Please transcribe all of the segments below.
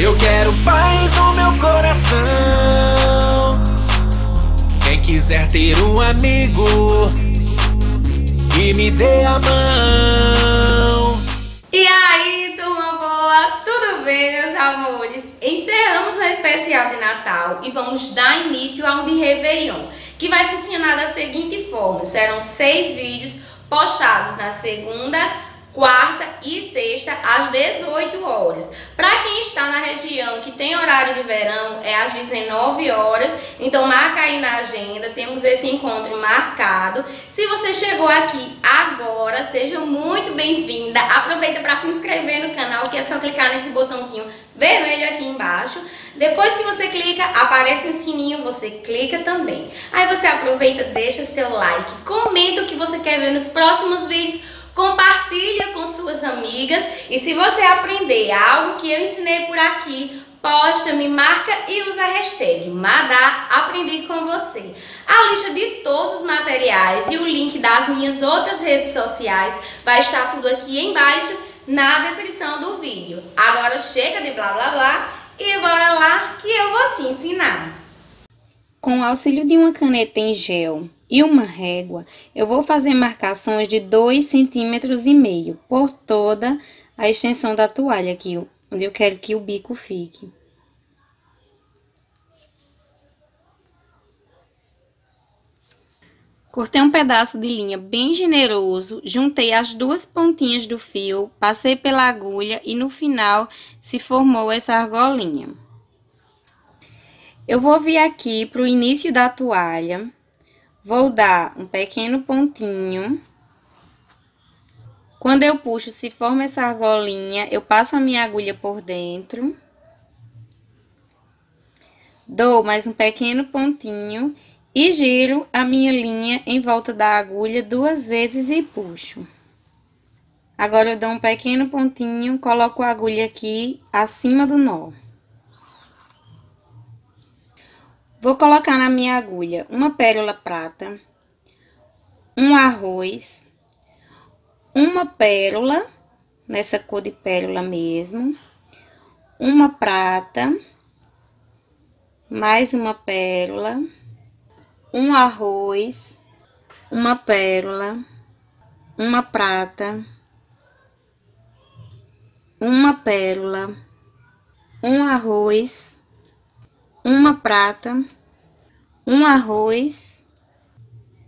Eu quero paz no meu coração. Quem quiser ter um amigo que me dê a mão. E aí, turma boa? Tudo bem, meus amores? Encerramos o especial de Natal e vamos dar início ao de Réveillon, que vai funcionar da seguinte forma: serão seis vídeos postados na segunda quarta e sexta às 18 horas. Para quem está na região que tem horário de verão, é às 19 horas. Então marca aí na agenda, temos esse encontro marcado. Se você chegou aqui agora, seja muito bem-vinda. Aproveita para se inscrever no canal, que é só clicar nesse botãozinho vermelho aqui embaixo. Depois que você clica, aparece um sininho, você clica também. Aí você aproveita, deixa seu like, comenta o que você quer ver nos próximos vídeos compartilha com suas amigas e se você aprender algo que eu ensinei por aqui, posta, me marca e usa a hashtag Madá Aprendi com você. A lista de todos os materiais e o link das minhas outras redes sociais vai estar tudo aqui embaixo na descrição do vídeo. Agora chega de blá blá blá e bora lá que eu vou te ensinar. Com o auxílio de uma caneta em gel e uma régua, eu vou fazer marcações de 2,5 cm por toda a extensão da toalha aqui, onde eu quero que o bico fique. Cortei um pedaço de linha bem generoso, juntei as duas pontinhas do fio, passei pela agulha e no final se formou essa argolinha. Eu vou vir aqui para o início da toalha, vou dar um pequeno pontinho. Quando eu puxo, se forma essa argolinha, eu passo a minha agulha por dentro. Dou mais um pequeno pontinho e giro a minha linha em volta da agulha duas vezes e puxo. Agora, eu dou um pequeno pontinho, coloco a agulha aqui acima do nó. Vou colocar na minha agulha uma pérola prata, um arroz, uma pérola, nessa cor de pérola mesmo, uma prata, mais uma pérola, um arroz, uma pérola, uma prata, uma pérola, um arroz, uma prata, um arroz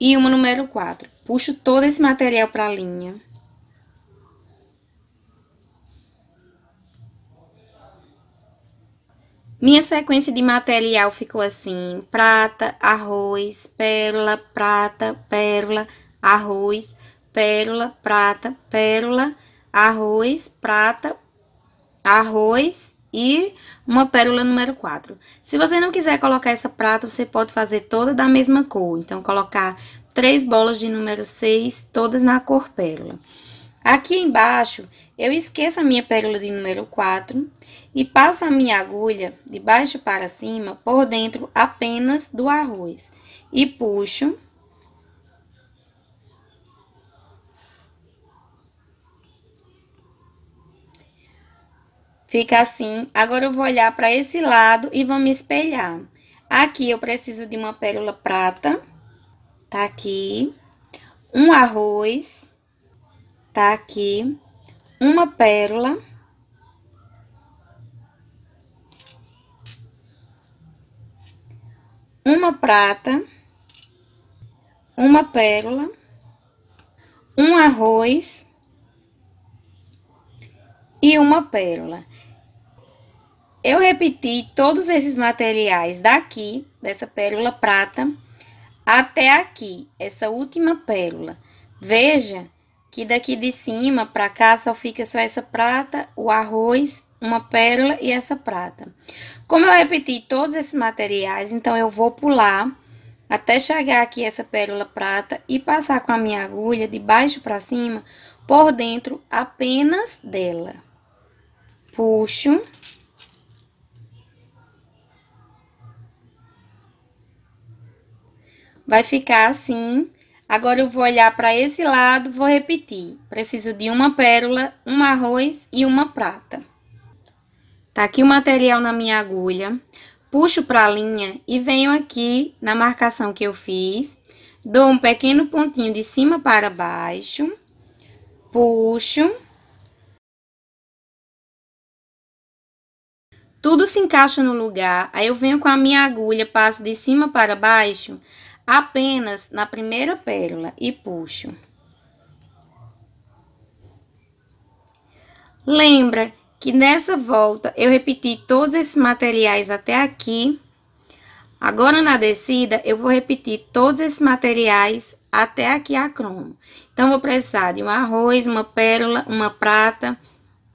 e uma número 4. Puxo todo esse material para a linha. Minha sequência de material ficou assim: prata, arroz, pérola, prata, pérola, arroz, pérola, prata, pérola, arroz, prata, arroz, e uma pérola número 4. Se você não quiser colocar essa prata, você pode fazer toda da mesma cor. Então, colocar três bolas de número 6, todas na cor pérola. Aqui embaixo, eu esqueço a minha pérola de número 4 e passo a minha agulha de baixo para cima por dentro apenas do arroz. E puxo Fica assim. Agora eu vou olhar para esse lado e vou me espelhar. Aqui eu preciso de uma pérola prata. Tá aqui. Um arroz. Tá aqui. Uma pérola. Uma prata. Uma pérola. Um arroz e uma pérola. Eu repeti todos esses materiais daqui, dessa pérola prata, até aqui, essa última pérola. Veja que daqui de cima para cá só fica só essa prata, o arroz, uma pérola e essa prata. Como eu repeti todos esses materiais, então eu vou pular até chegar aqui essa pérola prata e passar com a minha agulha de baixo para cima por dentro apenas dela puxo. Vai ficar assim. Agora, eu vou olhar para esse lado, vou repetir. Preciso de uma pérola, um arroz e uma prata. Tá aqui o material na minha agulha. Puxo para a linha e venho aqui na marcação que eu fiz. Dou um pequeno pontinho de cima para baixo. Puxo. Tudo se encaixa no lugar, aí eu venho com a minha agulha, passo de cima para baixo, apenas na primeira pérola e puxo. Lembra que nessa volta eu repeti todos esses materiais até aqui. Agora na descida eu vou repetir todos esses materiais até aqui a cromo. Então vou precisar de um arroz, uma pérola, uma prata,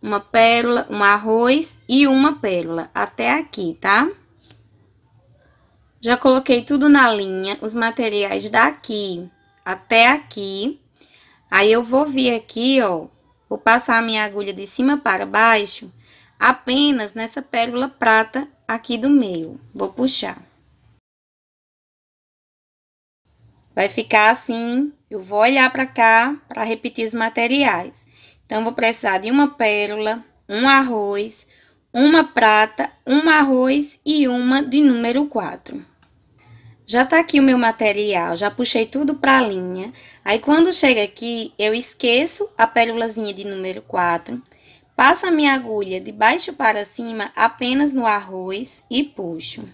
uma pérola, um arroz e uma pérola, até aqui, tá? Já coloquei tudo na linha, os materiais daqui até aqui. Aí, eu vou vir aqui, ó, vou passar a minha agulha de cima para baixo, apenas nessa pérola prata aqui do meio. Vou puxar. Vai ficar assim, eu vou olhar para cá para repetir os materiais. Então, vou precisar de uma pérola, um arroz, uma prata, um arroz e uma de número 4. Já tá aqui o meu material, já puxei tudo pra linha. Aí, quando chega aqui, eu esqueço a pérolazinha de número 4, passo a minha agulha de baixo para cima apenas no arroz e puxo.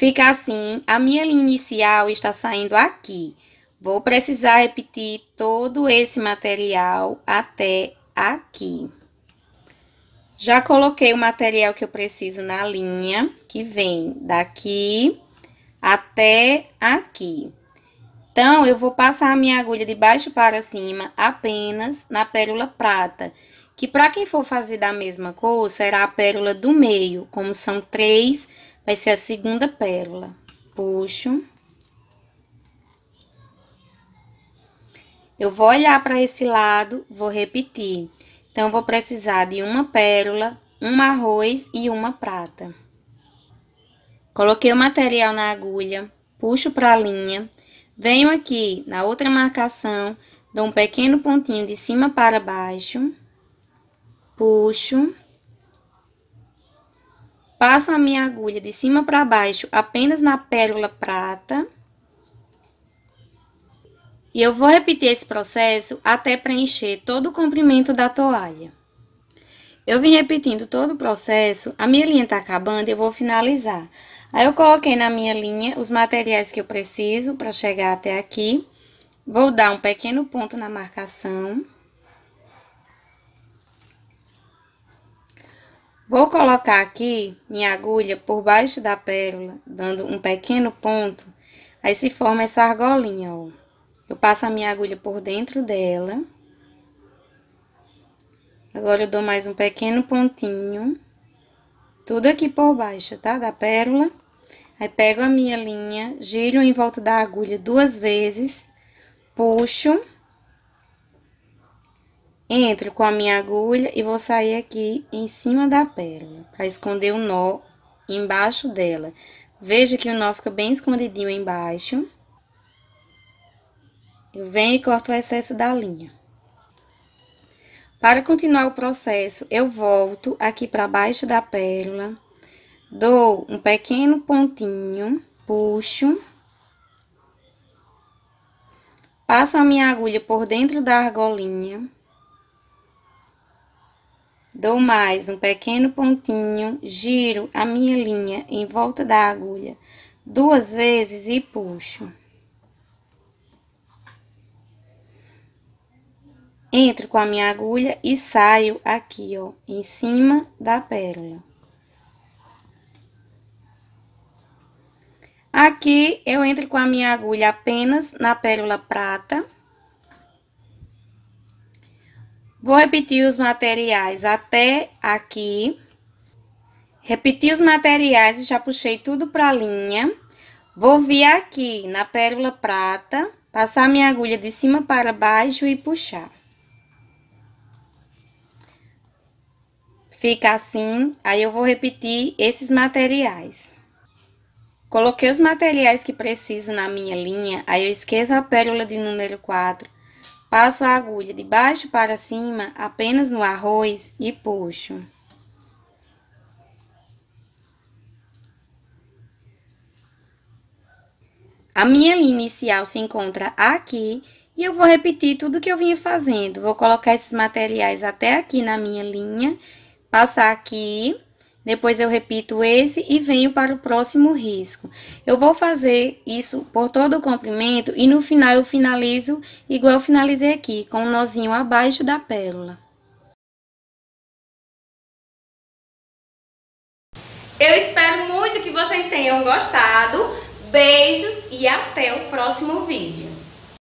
Fica assim, a minha linha inicial está saindo aqui. Vou precisar repetir todo esse material até aqui. Já coloquei o material que eu preciso na linha, que vem daqui até aqui. Então, eu vou passar a minha agulha de baixo para cima apenas na pérola prata, que para quem for fazer da mesma cor, será a pérola do meio, como são três vai ser a segunda pérola. Puxo. Eu vou olhar para esse lado, vou repetir. Então, vou precisar de uma pérola, um arroz e uma prata. Coloquei o material na agulha, puxo para a linha, venho aqui na outra marcação, dou um pequeno pontinho de cima para baixo, puxo. Passo a minha agulha de cima para baixo apenas na pérola prata. E eu vou repetir esse processo até preencher todo o comprimento da toalha. Eu vim repetindo todo o processo, a minha linha tá acabando e eu vou finalizar. Aí, eu coloquei na minha linha os materiais que eu preciso para chegar até aqui. Vou dar um pequeno ponto na marcação. Vou colocar aqui minha agulha por baixo da pérola, dando um pequeno ponto, aí se forma essa argolinha, ó. Eu passo a minha agulha por dentro dela. Agora, eu dou mais um pequeno pontinho, tudo aqui por baixo, tá? Da pérola. Aí, pego a minha linha, giro em volta da agulha duas vezes, puxo Entro com a minha agulha e vou sair aqui em cima da pérola, para esconder o nó embaixo dela. Veja que o nó fica bem escondidinho embaixo. Eu venho e corto o excesso da linha. Para continuar o processo, eu volto aqui para baixo da pérola, dou um pequeno pontinho, puxo, passo a minha agulha por dentro da argolinha. Dou mais um pequeno pontinho, giro a minha linha em volta da agulha duas vezes e puxo. Entro com a minha agulha e saio aqui, ó, em cima da pérola. Aqui eu entro com a minha agulha apenas na pérola prata. Vou repetir os materiais até aqui. Repeti os materiais e já puxei tudo pra linha. Vou vir aqui na pérola prata, passar minha agulha de cima para baixo e puxar. Fica assim, aí eu vou repetir esses materiais. Coloquei os materiais que preciso na minha linha, aí eu esqueço a pérola de número 4 Passo a agulha de baixo para cima apenas no arroz e puxo. A minha linha inicial se encontra aqui e eu vou repetir tudo que eu vinha fazendo. Vou colocar esses materiais até aqui na minha linha, passar aqui depois eu repito esse e venho para o próximo risco. Eu vou fazer isso por todo o comprimento e no final eu finalizo igual eu finalizei aqui, com o um nozinho abaixo da pérola. Eu espero muito que vocês tenham gostado. Beijos e até o próximo vídeo.